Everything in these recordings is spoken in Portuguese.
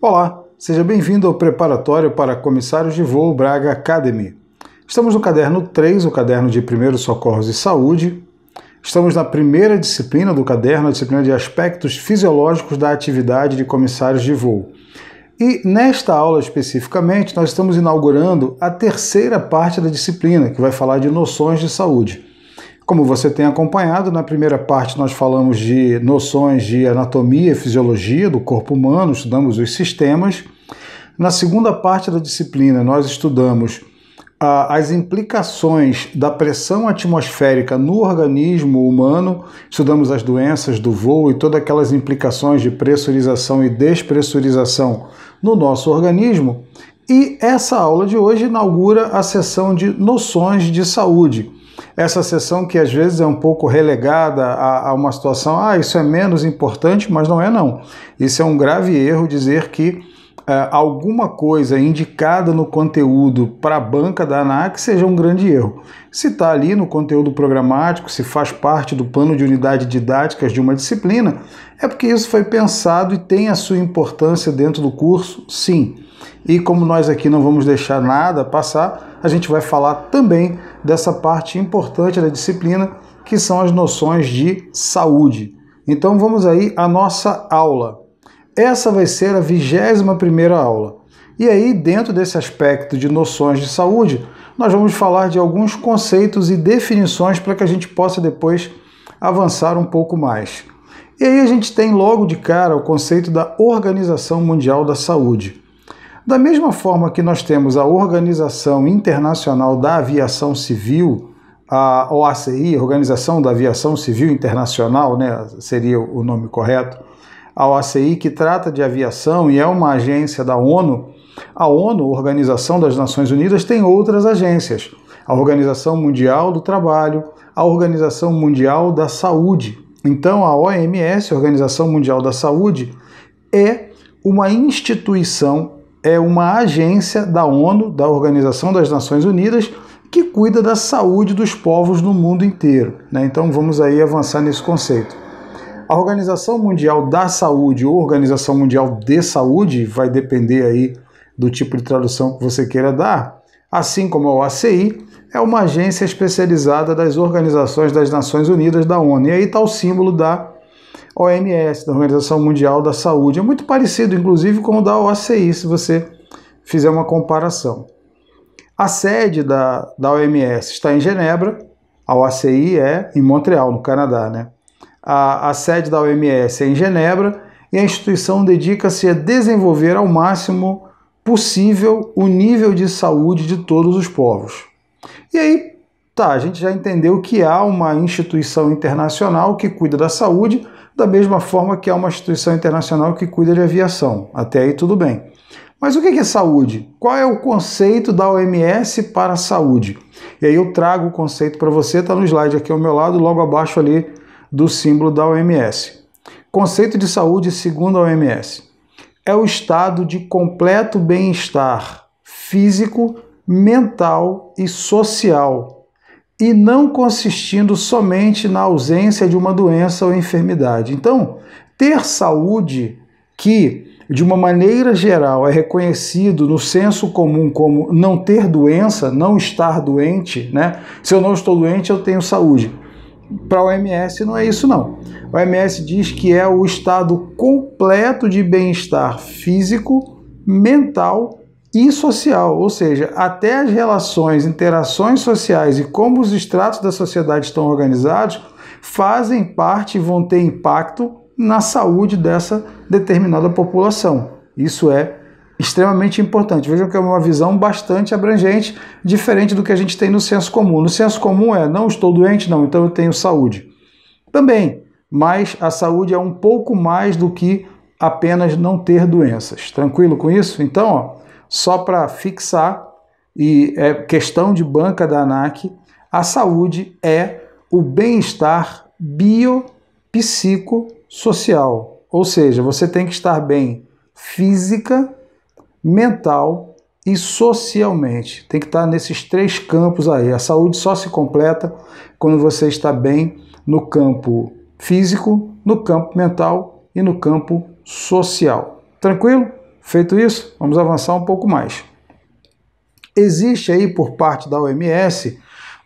Olá, seja bem-vindo ao Preparatório para Comissários de Voo Braga Academy. Estamos no caderno 3, o caderno de Primeiros Socorros e Saúde. Estamos na primeira disciplina do caderno, a disciplina de Aspectos Fisiológicos da Atividade de Comissários de Voo. E nesta aula especificamente, nós estamos inaugurando a terceira parte da disciplina, que vai falar de noções de saúde. Como você tem acompanhado, na primeira parte nós falamos de noções de anatomia e fisiologia do corpo humano, estudamos os sistemas. Na segunda parte da disciplina, nós estudamos ah, as implicações da pressão atmosférica no organismo humano, estudamos as doenças do voo e todas aquelas implicações de pressurização e despressurização no nosso organismo. E essa aula de hoje inaugura a sessão de noções de saúde essa sessão que às vezes é um pouco relegada a, a, uma situação, ah, isso é menos importante, mas não é não. Isso é um grave erro dizer que eh, alguma coisa indicada no conteúdo para a banca da ANAC seja um grande erro. Se está ali no conteúdo programático, se faz parte do plano de unidade didáticas de uma disciplina, é porque isso foi pensado e tem a sua importância dentro do curso, sim. E como nós aqui não vamos deixar nada passar, a gente vai falar também dessa parte importante da disciplina, que são as noções de saúde. Então vamos aí à nossa aula. Essa vai ser a 21 primeira aula. E aí, dentro desse aspecto de noções de saúde, nós vamos falar de alguns conceitos e definições para que a gente possa depois avançar um pouco mais. E aí a gente tem logo de cara o conceito da Organização Mundial da Saúde. Da mesma forma que nós temos a Organização Internacional da Aviação Civil, a OACI, Organização da Aviação Civil Internacional, né, seria o nome correto, a OACI que trata de aviação e é uma agência da ONU. A ONU, Organização das Nações Unidas, tem outras agências. A Organização Mundial do Trabalho, a Organização Mundial da Saúde. Então, a OMS, Organização Mundial da Saúde, é uma instituição é uma agência da ONU, da Organização das Nações Unidas, que cuida da saúde dos povos no mundo inteiro. Né? Então vamos aí avançar nesse conceito. A Organização Mundial da Saúde ou Organização Mundial de Saúde vai depender aí do tipo de tradução que você queira dar, assim como a OACI, é uma agência especializada das organizações das Nações Unidas da ONU. E aí está o símbolo da OMS, da Organização Mundial da Saúde. É muito parecido, inclusive, com o da OCI, se você fizer uma comparação. A sede da, da OMS está em Genebra, a OCI é em Montreal, no Canadá. Né? A, a sede da OMS é em Genebra e a instituição dedica-se a desenvolver ao máximo possível o nível de saúde de todos os povos. E aí, Tá, a gente já entendeu que há uma instituição internacional que cuida da saúde, da mesma forma que há uma instituição internacional que cuida de aviação. Até aí tudo bem. Mas o que é saúde? Qual é o conceito da OMS para a saúde? E aí eu trago o conceito para você, está no slide aqui ao meu lado, logo abaixo ali do símbolo da OMS. Conceito de saúde segundo a OMS é o estado de completo bem-estar físico, mental e social e não consistindo somente na ausência de uma doença ou enfermidade. Então, ter saúde, que de uma maneira geral é reconhecido no senso comum como não ter doença, não estar doente, né? Se eu não estou doente, eu tenho saúde. Para a OMS não é isso não. A OMS diz que é o estado completo de bem-estar físico, mental e social, ou seja, até as relações, interações sociais e como os estratos da sociedade estão organizados fazem parte e vão ter impacto na saúde dessa determinada população. Isso é extremamente importante. Vejam que é uma visão bastante abrangente, diferente do que a gente tem no senso comum. No senso comum é não estou doente, não, então eu tenho saúde. Também, mas a saúde é um pouco mais do que apenas não ter doenças. Tranquilo com isso? Então, ó, só para fixar, e é questão de banca da ANAC, a saúde é o bem-estar biopsicossocial. Ou seja, você tem que estar bem física, mental e socialmente. Tem que estar nesses três campos aí. A saúde só se completa quando você está bem no campo físico, no campo mental e no campo social. Tranquilo? Feito isso, vamos avançar um pouco mais. Existe aí por parte da OMS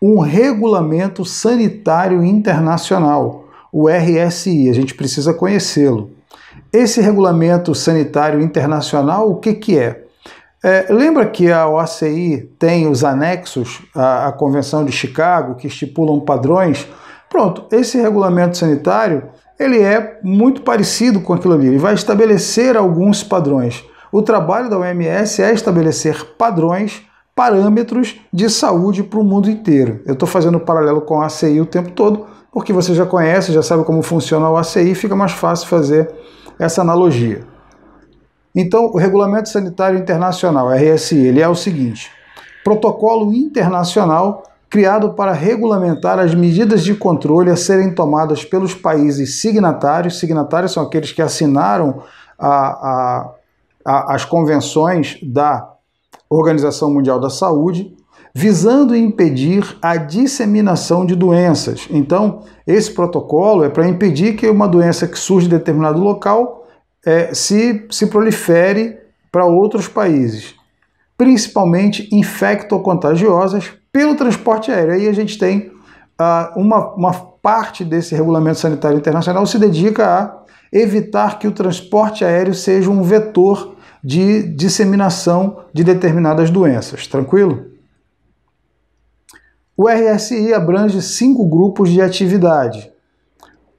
um regulamento sanitário internacional, o RSI, a gente precisa conhecê-lo. Esse regulamento sanitário internacional, o que, que é? é? Lembra que a OCI tem os anexos à, à Convenção de Chicago que estipulam padrões? Pronto, esse regulamento sanitário ele é muito parecido com aquilo ali, ele vai estabelecer alguns padrões. O trabalho da OMS é estabelecer padrões, parâmetros de saúde para o mundo inteiro. Eu estou fazendo um paralelo com a ACI o tempo todo, porque você já conhece, já sabe como funciona o ACI, fica mais fácil fazer essa analogia. Então, o Regulamento Sanitário Internacional, RSI, ele é o seguinte: Protocolo Internacional criado para regulamentar as medidas de controle a serem tomadas pelos países signatários. Signatários são aqueles que assinaram a, a, a, as convenções da Organização Mundial da Saúde, visando impedir a disseminação de doenças. Então, esse protocolo é para impedir que uma doença que surge em determinado local é, se, se prolifere para outros países, principalmente infectocontagiosas, pelo transporte aéreo. Aí a gente tem uh, uma, uma parte desse regulamento sanitário internacional se dedica a evitar que o transporte aéreo seja um vetor de disseminação de determinadas doenças. Tranquilo? O RSI abrange cinco grupos de atividade: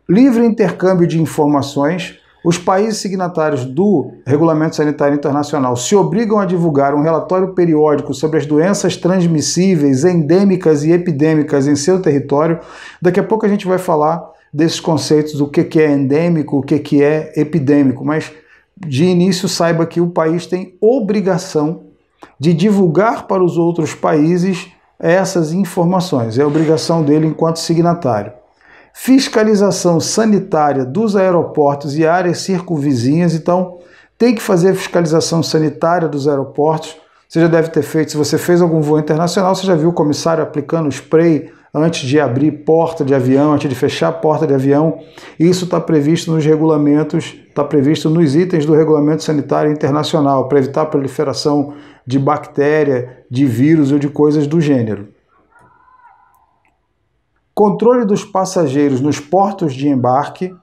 livre intercâmbio de informações, os países signatários do Regulamento Sanitário Internacional se obrigam a divulgar um relatório periódico sobre as doenças transmissíveis, endêmicas e epidêmicas em seu território. Daqui a pouco a gente vai falar desses conceitos do que é endêmico, o que é epidêmico, mas de início saiba que o país tem obrigação de divulgar para os outros países essas informações. É obrigação dele enquanto signatário fiscalização sanitária dos aeroportos e áreas circunvizinhas. Então, tem que fazer fiscalização sanitária dos aeroportos. Você já deve ter feito, se você fez algum voo internacional, você já viu o comissário aplicando spray antes de abrir porta de avião, antes de fechar porta de avião. Isso está previsto nos regulamentos, está previsto nos itens do regulamento sanitário internacional, para evitar a proliferação de bactéria, de vírus ou de coisas do gênero controle dos passageiros nos portos de embarque.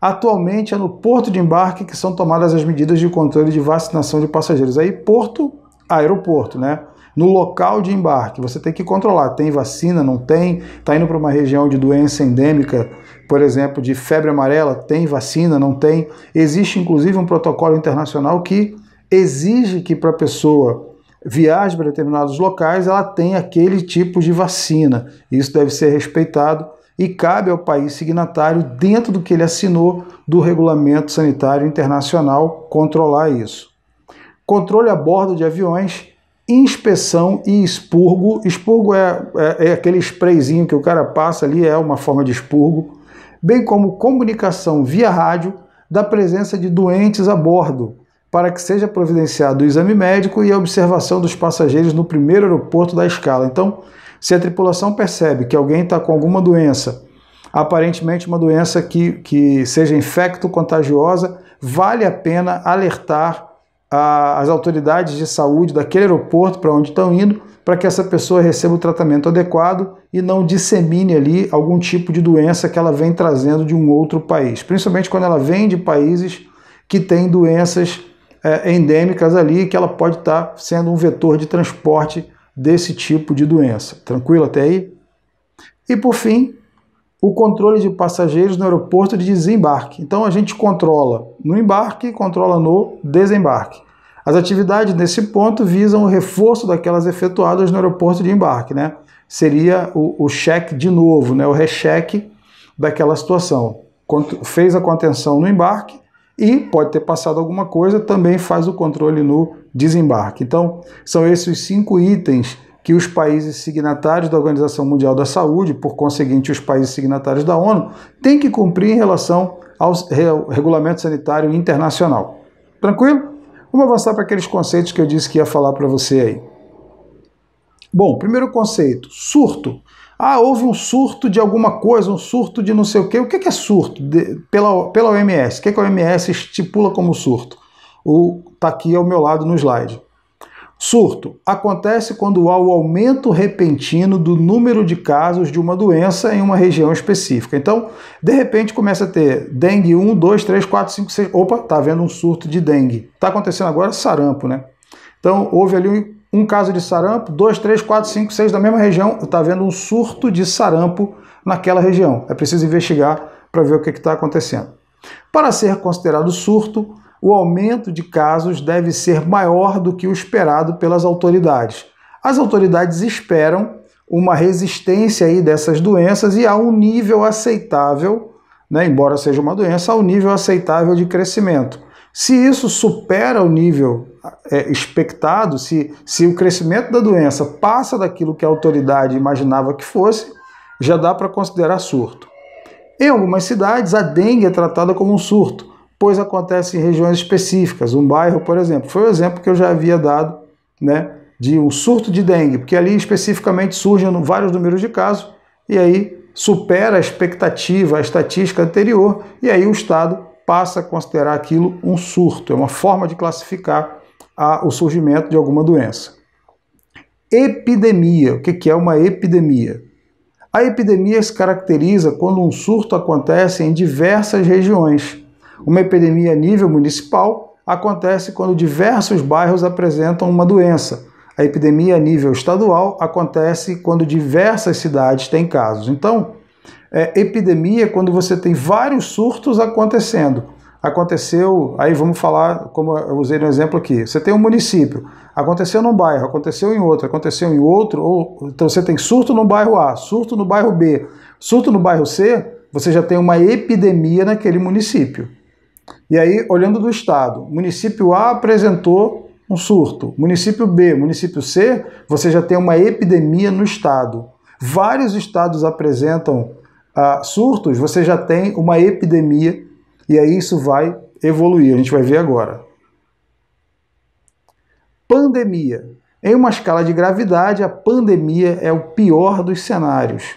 Atualmente é no porto de embarque que são tomadas as medidas de controle de vacinação de passageiros. Aí, porto, aeroporto, né? No local de embarque, você tem que controlar: tem vacina, não tem? Está indo para uma região de doença endêmica, por exemplo, de febre amarela, tem vacina, não tem? Existe inclusive um protocolo internacional que exige que para a pessoa Viagem para determinados locais, ela tem aquele tipo de vacina. Isso deve ser respeitado e cabe ao país signatário, dentro do que ele assinou do Regulamento Sanitário Internacional, controlar isso. Controle a bordo de aviões, inspeção e expurgo. Expurgo é, é, é aquele sprayzinho que o cara passa ali, é uma forma de expurgo. Bem como comunicação via rádio da presença de doentes a bordo, para que seja providenciado o exame médico e a observação dos passageiros no primeiro aeroporto da escala. Então, se a tripulação percebe que alguém está com alguma doença, aparentemente uma doença que, que seja infecto-contagiosa, vale a pena alertar a, as autoridades de saúde daquele aeroporto para onde estão indo, para que essa pessoa receba o tratamento adequado e não dissemine ali algum tipo de doença que ela vem trazendo de um outro país, principalmente quando ela vem de países que têm doenças é, é, endêmicas ali que ela pode estar tá sendo um vetor de transporte desse tipo de doença. Tranquilo até aí? E por fim, o controle de passageiros no aeroporto de desembarque. Então a gente controla no embarque, controla no desembarque. As atividades nesse ponto visam o reforço daquelas efetuadas no aeroporto de embarque, né? Seria o, o cheque de novo, né? O recheque daquela situação. Fez a contenção no embarque, e pode ter passado alguma coisa, também faz o controle no desembarque. Então, são esses os cinco itens que os países signatários da Organização Mundial da Saúde, por conseguinte, os países signatários da ONU, têm que cumprir em relação ao regulamento sanitário internacional. Tranquilo? Vamos avançar para aqueles conceitos que eu disse que ia falar para você aí. Bom, primeiro conceito, surto. Ah, houve um surto de alguma coisa, um surto de não sei o quê. O que é surto de, pela, pela OMS? O que, é que a OMS estipula como surto? Está aqui ao meu lado no slide. Surto acontece quando há o aumento repentino do número de casos de uma doença em uma região específica. Então, de repente começa a ter dengue 1, 2, 3, 4, 5, 6. Opa, está havendo um surto de dengue. Está acontecendo agora sarampo, né? Então, houve ali um caso de sarampo, dois, três, quatro, cinco, seis da mesma região, está havendo um surto de sarampo naquela região. É preciso investigar para ver o que está acontecendo. Para ser considerado surto, o aumento de casos deve ser maior do que o esperado pelas autoridades. As autoridades esperam uma resistência aí dessas doenças e há um nível aceitável, né, embora seja uma doença, há um nível aceitável de crescimento. Se isso supera o nível é, expectado, se, se o crescimento da doença passa daquilo que a autoridade imaginava que fosse, já dá para considerar surto. Em algumas cidades, a dengue é tratada como um surto, pois acontece em regiões específicas. Um bairro, por exemplo, foi o exemplo que eu já havia dado né, de um surto de dengue, porque ali especificamente surgem vários números de casos e aí supera a expectativa, a estatística anterior, e aí o Estado passa a considerar aquilo um surto. É uma forma de classificar a, o surgimento de alguma doença. Epidemia. O que é uma epidemia? A epidemia se caracteriza quando um surto acontece em diversas regiões. Uma epidemia a nível municipal acontece quando diversos bairros apresentam uma doença. A epidemia a nível estadual acontece quando diversas cidades têm casos. Então, é, epidemia é quando você tem vários surtos acontecendo aconteceu, aí vamos falar, como eu usei no exemplo aqui, você tem um município, aconteceu num bairro, aconteceu em outro, aconteceu em outro, ou, então você tem surto no bairro A, surto no bairro B, surto no bairro C, você já tem uma epidemia naquele município. E aí, olhando do estado, município A apresentou um surto, município B, município C, você já tem uma epidemia no estado. Vários estados apresentam ah, surtos, você já tem uma epidemia e aí isso vai evoluir, a gente vai ver agora. Pandemia. Em uma escala de gravidade, a pandemia é o pior dos cenários.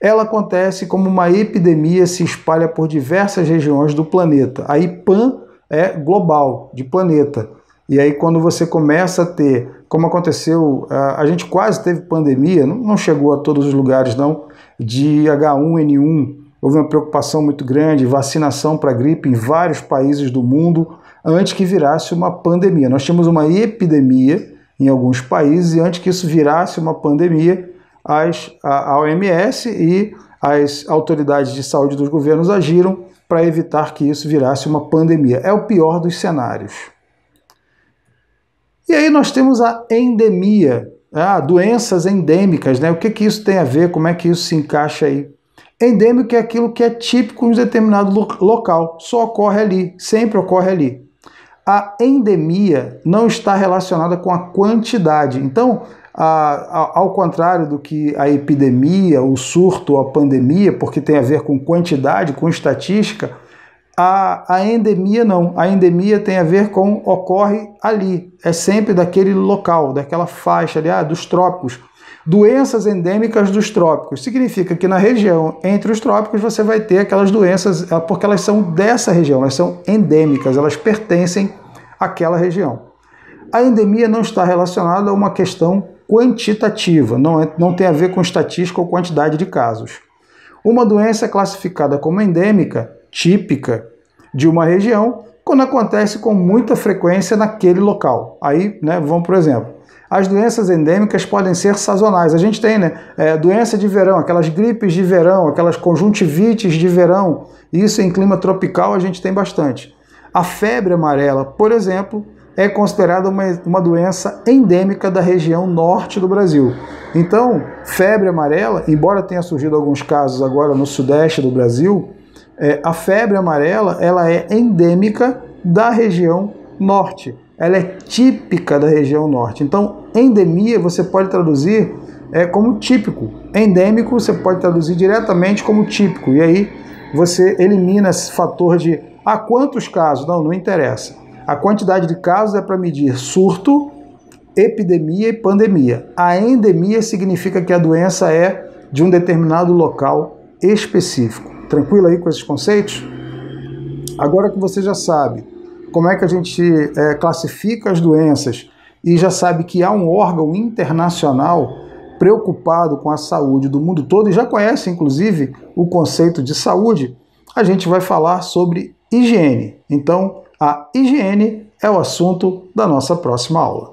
Ela acontece como uma epidemia se espalha por diversas regiões do planeta. Aí pan é global, de planeta. E aí quando você começa a ter, como aconteceu, a gente quase teve pandemia, não chegou a todos os lugares não, de H1N1 Houve uma preocupação muito grande, vacinação para gripe em vários países do mundo, antes que virasse uma pandemia. Nós tínhamos uma epidemia em alguns países e antes que isso virasse uma pandemia, as, a, a OMS e as autoridades de saúde dos governos agiram para evitar que isso virasse uma pandemia. É o pior dos cenários. E aí nós temos a endemia, ah, doenças endêmicas, né? O que, que isso tem a ver? Como é que isso se encaixa aí? Endêmico é aquilo que é típico em um determinado local, só ocorre ali, sempre ocorre ali. A endemia não está relacionada com a quantidade. Então, a, a, ao contrário do que a epidemia, o surto, a pandemia, porque tem a ver com quantidade, com estatística, a, a endemia não. A endemia tem a ver com ocorre ali, é sempre daquele local, daquela faixa ali, ah, dos trópicos Doenças endêmicas dos trópicos. Significa que na região entre os trópicos você vai ter aquelas doenças, eh, porque elas são dessa região, elas são endêmicas, elas pertencem àquela região. A endemia não está relacionada a uma questão quantitativa, não, é, não tem a ver com estatística ou quantidade de casos. Uma doença é classificada como endêmica, típica de uma região, quando acontece com muita frequência naquele local. Aí, né, vamos por exemplo, as doenças endêmicas podem ser sazonais. A gente tem, né? É, doença de verão, aquelas gripes de verão, aquelas conjuntivites de verão. Isso em clima tropical a gente tem bastante. A febre amarela, por exemplo, é considerada uma, uma doença endêmica da região norte do Brasil. Então, febre amarela, embora tenha surgido alguns casos agora no sudeste do Brasil, é, a febre amarela ela é endêmica da região norte ela é típica da região norte. Então, endemia você pode traduzir é, como típico. Endêmico você pode traduzir diretamente como típico. E aí você elimina esse fator de há ah, quantos casos? Não, não interessa. A quantidade de casos é para medir surto, epidemia e pandemia. A endemia significa que a doença é de um determinado local específico. Tranquilo aí com esses conceitos? Agora que você já sabe como é que a gente é, classifica as doenças e já sabe que há um órgão internacional preocupado com a saúde do mundo todo e já conhece, inclusive, o conceito de saúde, a gente vai falar sobre higiene. Então, a higiene é o assunto da nossa próxima aula.